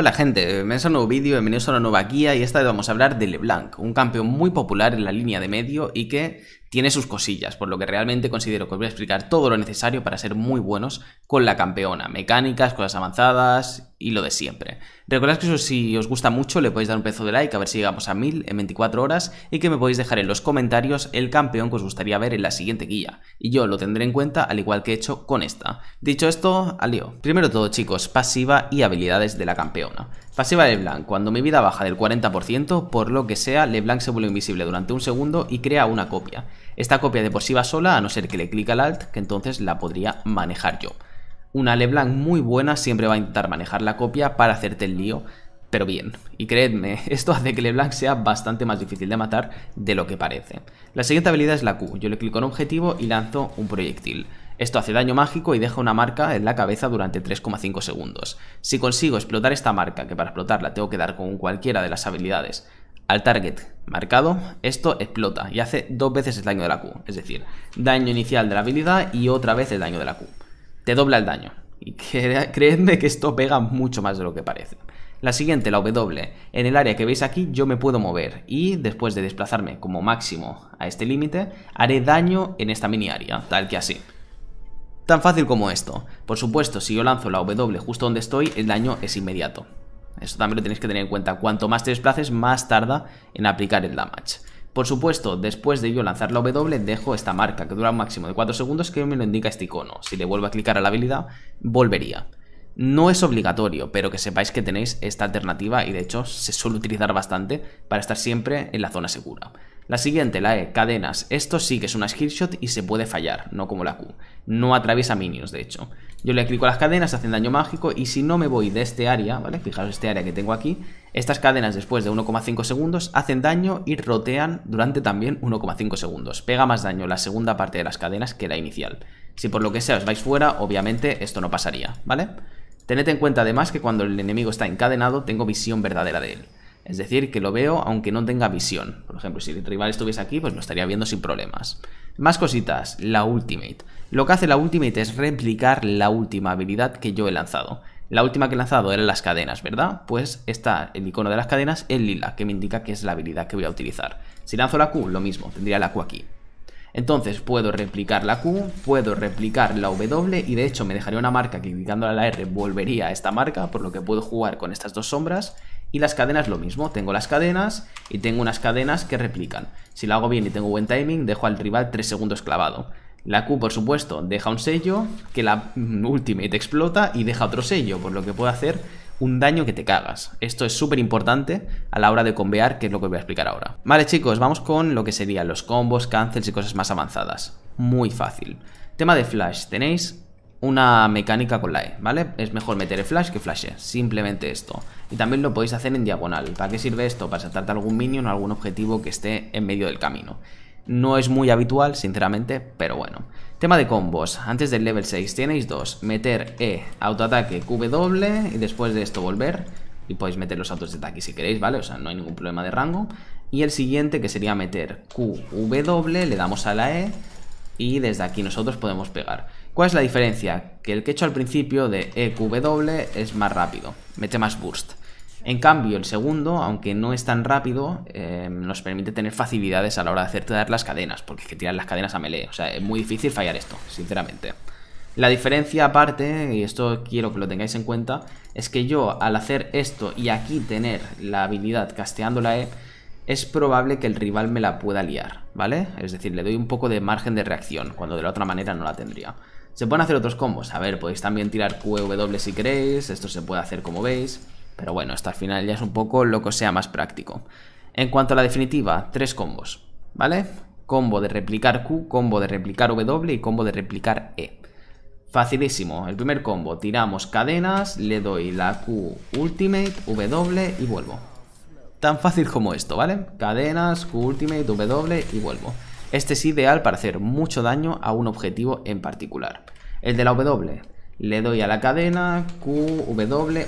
Hola gente, bienvenidos a un nuevo vídeo, bienvenidos a una nueva guía y esta vez vamos a hablar de LeBlanc, un campeón muy popular en la línea de medio y que tiene sus cosillas, por lo que realmente considero que os voy a explicar todo lo necesario para ser muy buenos con la campeona, mecánicas, cosas avanzadas y lo de siempre. Recordad que si os gusta mucho le podéis dar un pedazo de like a ver si llegamos a 1000 en 24 horas y que me podéis dejar en los comentarios el campeón que os gustaría ver en la siguiente guía y yo lo tendré en cuenta al igual que he hecho con esta. Dicho esto, al lío. Primero todo chicos, pasiva y habilidades de la campeona. Pasiva de Leblanc, cuando mi vida baja del 40%, por lo que sea, Leblanc se vuelve invisible durante un segundo y crea una copia. Esta copia de por sí va sola, a no ser que le clique al alt, que entonces la podría manejar yo. Una Leblanc muy buena siempre va a intentar manejar la copia para hacerte el lío, pero bien. Y creedme, esto hace que Leblanc sea bastante más difícil de matar de lo que parece. La siguiente habilidad es la Q. Yo le clico en objetivo y lanzo un proyectil. Esto hace daño mágico y deja una marca en la cabeza durante 3,5 segundos. Si consigo explotar esta marca, que para explotarla tengo que dar con cualquiera de las habilidades al target marcado, esto explota y hace dos veces el daño de la Q. Es decir, daño inicial de la habilidad y otra vez el daño de la Q. Te dobla el daño. Y creedme que esto pega mucho más de lo que parece. La siguiente, la W. En el área que veis aquí yo me puedo mover y después de desplazarme como máximo a este límite, haré daño en esta mini área, tal que así. Tan fácil como esto. Por supuesto, si yo lanzo la W justo donde estoy, el daño es inmediato. Esto también lo tenéis que tener en cuenta. Cuanto más te desplaces, más tarda en aplicar el damage. Por supuesto, después de yo lanzar la W, dejo esta marca, que dura un máximo de 4 segundos, que me lo indica este icono. Si le vuelvo a clicar a la habilidad, volvería. No es obligatorio, pero que sepáis que tenéis esta alternativa y de hecho se suele utilizar bastante para estar siempre en la zona segura. La siguiente, la E, cadenas. Esto sí que es una skillshot y se puede fallar, no como la Q. No atraviesa minions, de hecho. Yo le clico las cadenas, hacen daño mágico y si no me voy de este área, ¿vale? Fijaros este área que tengo aquí, estas cadenas después de 1,5 segundos hacen daño y rotean durante también 1,5 segundos. Pega más daño la segunda parte de las cadenas que la inicial. Si por lo que sea os vais fuera, obviamente esto no pasaría, ¿vale? Tened en cuenta además que cuando el enemigo está encadenado tengo visión verdadera de él. Es decir, que lo veo aunque no tenga visión. Por ejemplo, si el rival estuviese aquí, pues lo estaría viendo sin problemas. Más cositas, la Ultimate. Lo que hace la Ultimate es replicar la última habilidad que yo he lanzado. La última que he lanzado eran las cadenas, ¿verdad? Pues está el icono de las cadenas en lila, que me indica que es la habilidad que voy a utilizar. Si lanzo la Q, lo mismo, tendría la Q aquí. Entonces puedo replicar la Q, puedo replicar la W y de hecho me dejaría una marca que indicando a la R volvería a esta marca, por lo que puedo jugar con estas dos sombras y las cadenas lo mismo, tengo las cadenas y tengo unas cadenas que replican. Si lo hago bien y tengo buen timing, dejo al rival 3 segundos clavado. La Q, por supuesto, deja un sello, que la mm, Ultimate explota y deja otro sello, por lo que puede hacer un daño que te cagas. Esto es súper importante a la hora de convear, que es lo que voy a explicar ahora. Vale chicos, vamos con lo que serían los combos, cancels y cosas más avanzadas. Muy fácil. Tema de flash, tenéis una mecánica con la E, ¿vale? Es mejor meter el flash que flashe, simplemente esto. Y también lo podéis hacer en diagonal. ¿Para qué sirve esto? Para saltarte algún minion o algún objetivo que esté en medio del camino. No es muy habitual, sinceramente, pero bueno. Tema de combos. Antes del level 6 tenéis dos. Meter E, autoataque, W y después de esto volver. Y podéis meter los autos de ataque si queréis, ¿vale? O sea, no hay ningún problema de rango. Y el siguiente que sería meter Q, le damos a la E y desde aquí nosotros podemos pegar. ¿Cuál es la diferencia? Que el que he hecho al principio de EQW es más rápido, mete más burst. En cambio, el segundo, aunque no es tan rápido, em, nos permite tener facilidades a la hora de hacerte dar las cadenas, porque es que tiran las cadenas a melee. O sea, es muy difícil fallar esto, sinceramente. La diferencia aparte, y esto quiero que lo tengáis en cuenta, es que yo al hacer esto y aquí tener la habilidad casteando la E, es probable que el rival me la pueda liar, ¿vale? Es decir, le doy un poco de margen de reacción, cuando de la otra manera no la tendría. Se pueden hacer otros combos. A ver, podéis también tirar W si queréis. Esto se puede hacer como veis. Pero bueno, hasta al final ya es un poco lo que sea más práctico. En cuanto a la definitiva, tres combos. ¿Vale? Combo de replicar Q, combo de replicar W y combo de replicar E. Facilísimo. El primer combo, tiramos cadenas, le doy la Q Ultimate, W y vuelvo. Tan fácil como esto, ¿vale? Cadenas, Q Ultimate, W y vuelvo. Este es ideal para hacer mucho daño a un objetivo en particular. El de la W. Le doy a la cadena QW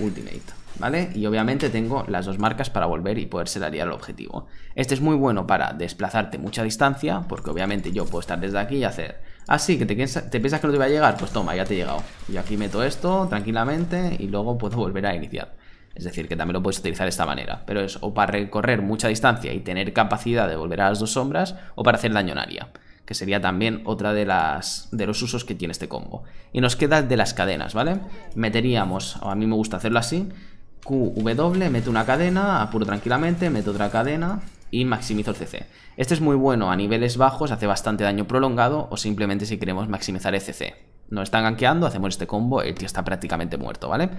Ultimate. ¿Vale? Y obviamente tengo las dos marcas para volver y poder daría el objetivo. Este es muy bueno para desplazarte mucha distancia, porque obviamente yo puedo estar desde aquí y hacer... Así, ah, que te, piensas que no te va a llegar, pues toma, ya te he llegado. Y aquí meto esto tranquilamente y luego puedo volver a iniciar. Es decir, que también lo puedes utilizar de esta manera. Pero es o para recorrer mucha distancia y tener capacidad de volver a las dos sombras o para hacer daño en área que sería también otra de las de los usos que tiene este combo. Y nos queda el de las cadenas, ¿vale? Meteríamos, a mí me gusta hacerlo así, QW, meto una cadena, apuro tranquilamente, meto otra cadena y maximizo el CC. Este es muy bueno a niveles bajos, hace bastante daño prolongado o simplemente si queremos maximizar el CC. Nos están ganqueando hacemos este combo, el tío está prácticamente muerto, ¿vale?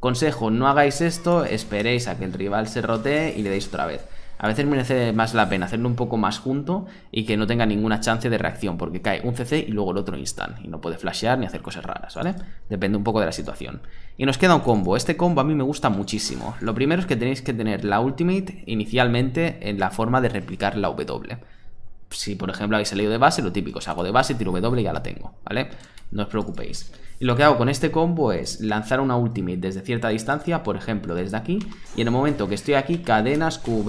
Consejo, no hagáis esto, esperéis a que el rival se rotee y le deis otra vez. A veces merece más la pena hacerlo un poco más junto y que no tenga ninguna chance de reacción, porque cae un CC y luego el otro instant, y no puede flashear ni hacer cosas raras, ¿vale? Depende un poco de la situación. Y nos queda un combo. Este combo a mí me gusta muchísimo. Lo primero es que tenéis que tener la ultimate inicialmente en la forma de replicar la W. Si, por ejemplo, habéis salido de base, lo típico es hago de base, tiro W y ya la tengo, ¿vale? No os preocupéis. Y lo que hago con este combo es lanzar una ultimate desde cierta distancia, por ejemplo desde aquí, y en el momento que estoy aquí, cadenas QW,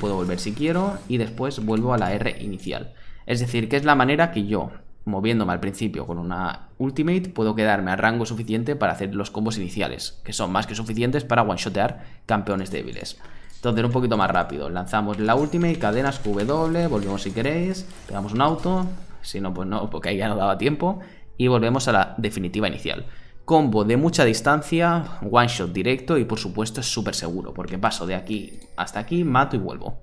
puedo volver si quiero, y después vuelvo a la R inicial. Es decir, que es la manera que yo, moviéndome al principio con una ultimate, puedo quedarme a rango suficiente para hacer los combos iniciales, que son más que suficientes para one-shotear campeones débiles. Entonces un poquito más rápido, lanzamos la ultimate, cadenas QW, volvemos si queréis, pegamos un auto, si no pues no, porque ahí ya no daba tiempo, y volvemos a la definitiva inicial. Combo de mucha distancia, one shot directo y por supuesto es súper seguro porque paso de aquí hasta aquí, mato y vuelvo.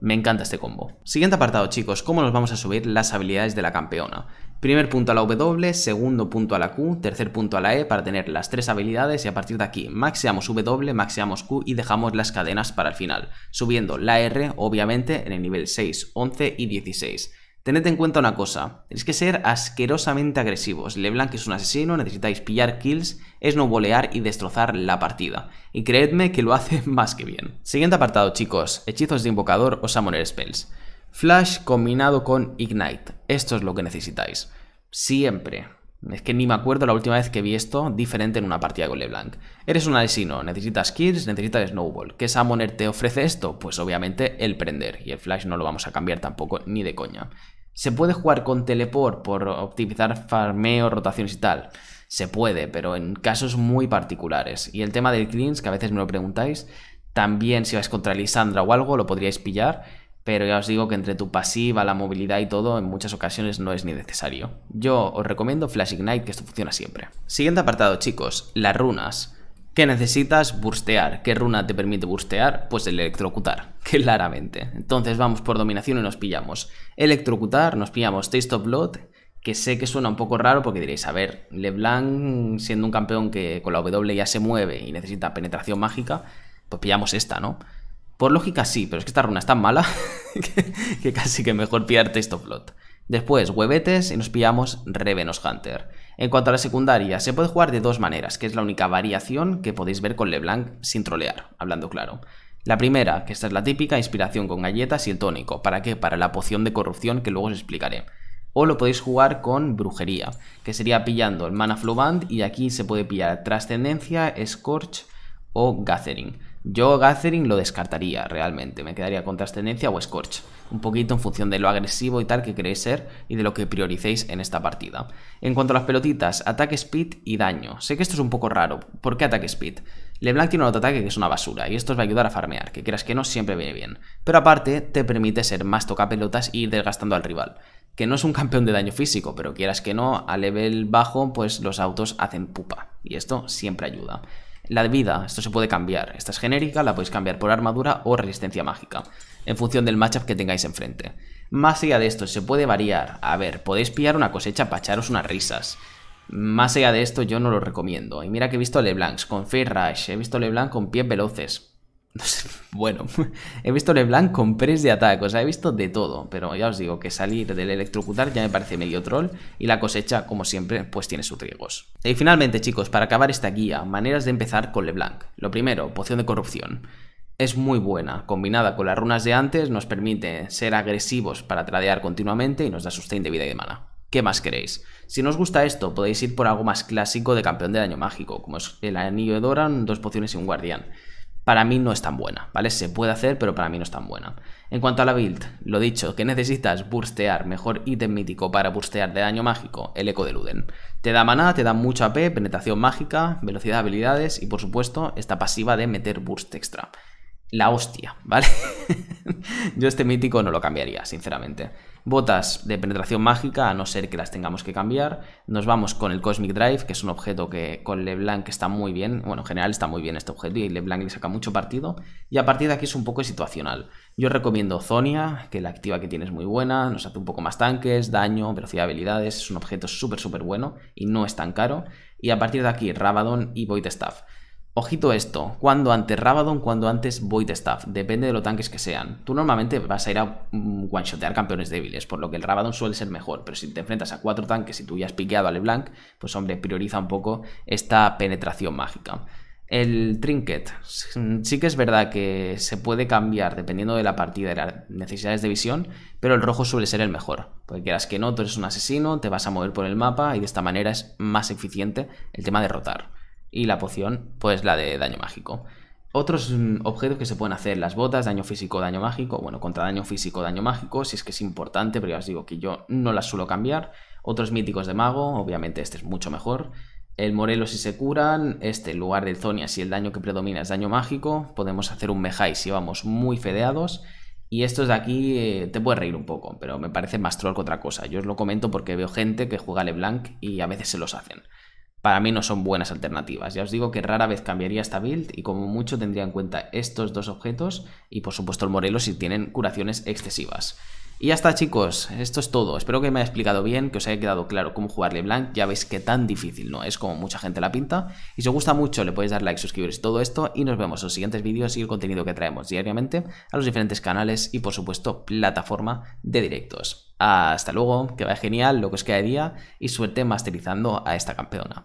Me encanta este combo. Siguiente apartado chicos, cómo nos vamos a subir las habilidades de la campeona. Primer punto a la W, segundo punto a la Q, tercer punto a la E para tener las tres habilidades y a partir de aquí maxeamos W, maxeamos Q y dejamos las cadenas para el final, subiendo la R obviamente en el nivel 6, 11 y 16. Tened en cuenta una cosa, tenéis que ser asquerosamente agresivos. LeBlanc es un asesino, necesitáis pillar kills, es no bolear y destrozar la partida. Y creedme que lo hace más que bien. Siguiente apartado chicos, hechizos de invocador o summoner spells. Flash combinado con Ignite, esto es lo que necesitáis. Siempre, es que ni me acuerdo la última vez que vi esto diferente en una partida de LeBlanc. Eres un asesino, necesitas kills, necesitas snowball. ¿Qué Summoner te ofrece esto? Pues obviamente el prender. Y el flash no lo vamos a cambiar tampoco, ni de coña. ¿Se puede jugar con teleport por optimizar farmeo, rotaciones y tal? Se puede, pero en casos muy particulares. Y el tema del cleans, que a veces me lo preguntáis, también si vais contra Lisandra o algo, lo podríais pillar pero ya os digo que entre tu pasiva, la movilidad y todo, en muchas ocasiones no es ni necesario. Yo os recomiendo Flash Ignite, que esto funciona siempre. Siguiente apartado, chicos, las runas. ¿Qué necesitas? Burstear. ¿Qué runa te permite burstear? Pues el electrocutar, claramente. Entonces vamos por dominación y nos pillamos. Electrocutar, nos pillamos Taste of Blood, que sé que suena un poco raro porque diréis, a ver, LeBlanc siendo un campeón que con la W ya se mueve y necesita penetración mágica, pues pillamos esta, ¿no? Por lógica sí, pero es que esta runa es tan mala que, casi que mejor Taste esto plot. Después, huevetes y nos pillamos Revenos Hunter. En cuanto a la secundaria, se puede jugar de dos maneras, que es la única variación que podéis ver con LeBlanc sin trolear, hablando claro. La primera, que esta es la típica, inspiración con galletas y el tónico. ¿Para qué? Para la poción de corrupción que luego os explicaré. O lo podéis jugar con brujería, que sería pillando el mana flow band y aquí se puede pillar trascendencia, scorch o gathering. Yo Gathering lo descartaría realmente, me quedaría con Trascendencia o Scorch, un poquito en función de lo agresivo y tal que queréis ser y de lo que prioricéis en esta partida. En cuanto a las pelotitas, ataque speed y daño. Sé que esto es un poco raro, ¿por qué ataque speed? LeBlanc tiene un ataque que es una basura y esto os va a ayudar a farmear, que quieras que no siempre viene bien. Pero aparte te permite ser más tocapelotas y e ir desgastando al rival que no es un campeón de daño físico, pero quieras que no, a nivel bajo, pues los autos hacen pupa. Y esto siempre ayuda. La vida, esto se puede cambiar. Esta es genérica, la podéis cambiar por armadura o resistencia mágica, en función del matchup que tengáis enfrente. Más allá de esto, se puede variar. A ver, podéis pillar una cosecha para echaros unas risas. Más allá de esto, yo no lo recomiendo. Y mira que he visto LeBlancs con Fair Rush, he visto LeBlanc con pies veloces. Bueno, he visto LeBlanc con press de ataque, o sea, he visto de todo, pero ya os digo que salir del electrocutar ya me parece medio troll y la cosecha, como siempre, pues tiene sus riesgos. Y finalmente, chicos, para acabar esta guía, maneras de empezar con LeBlanc. Lo primero, poción de corrupción. Es muy buena, combinada con las runas de antes, nos permite ser agresivos para tradear continuamente y nos da sustain de vida y de mana. ¿Qué más queréis? Si no os gusta esto, podéis ir por algo más clásico de campeón de daño mágico, como es el anillo de Doran, dos pociones y un guardián para mí no es tan buena, ¿vale? Se puede hacer, pero para mí no es tan buena. En cuanto a la build, lo dicho, que necesitas burstear, mejor ítem mítico para burstear de daño mágico, el eco de Luden. Te da maná, te da mucha AP, penetración mágica, velocidad, de habilidades y por supuesto esta pasiva de meter burst extra la hostia, ¿vale? Yo este mítico no lo cambiaría, sinceramente. Botas de penetración mágica, a no ser que las tengamos que cambiar. Nos vamos con el Cosmic Drive, que es un objeto que con LeBlanc está muy bien. Bueno, en general está muy bien este objeto y LeBlanc le saca mucho partido. Y a partir de aquí es un poco situacional. Yo recomiendo Zonia, que la activa que tiene es muy buena, nos hace un poco más tanques, daño, velocidad, habilidades. Es un objeto súper, súper bueno y no es tan caro. Y a partir de aquí, Rabadon y Void Staff. Ojito esto, cuando antes Rabadon, cuando antes Void Staff, depende de los tanques que sean. Tú normalmente vas a ir a mm, one-shotear campeones débiles, por lo que el Rabadon suele ser mejor, pero si te enfrentas a cuatro tanques y tú ya has piqueado a LeBlanc, pues hombre, prioriza un poco esta penetración mágica. El trinket. Mm, sí que es verdad que se puede cambiar dependiendo de la partida y las necesidades de visión, pero el rojo suele ser el mejor. Porque quieras que no, tú eres un asesino, te vas a mover por el mapa y de esta manera es más eficiente el tema de rotar. Y la poción, pues la de daño mágico. Otros mm, objetos que se pueden hacer, las botas, daño físico, daño mágico, bueno, contra daño físico, daño mágico, si es que es importante, pero ya os digo que yo no las suelo cambiar. Otros míticos de mago, obviamente este es mucho mejor. El Morelo si se curan, este en lugar del Zonia si el daño que predomina es daño mágico, podemos hacer un Mejai si vamos muy fedeados. Y estos de aquí eh, te puedes reír un poco, pero me parece más troll que otra cosa. Yo os lo comento porque veo gente que juega LeBlanc y a veces se los hacen para mí no son buenas alternativas. Ya os digo que rara vez cambiaría esta build y como mucho tendría en cuenta estos dos objetos y por supuesto el Morelos si tienen curaciones excesivas. Y ya está chicos, esto es todo. Espero que me haya explicado bien, que os haya quedado claro cómo jugarle LeBlanc. Ya veis que tan difícil no es como mucha gente la pinta. Y si os gusta mucho le podéis dar like, suscribiros todo esto y nos vemos en los siguientes vídeos y el contenido que traemos diariamente a los diferentes canales y por supuesto plataforma de directos. Hasta luego, que vaya genial lo que os queda día y suerte masterizando a esta campeona.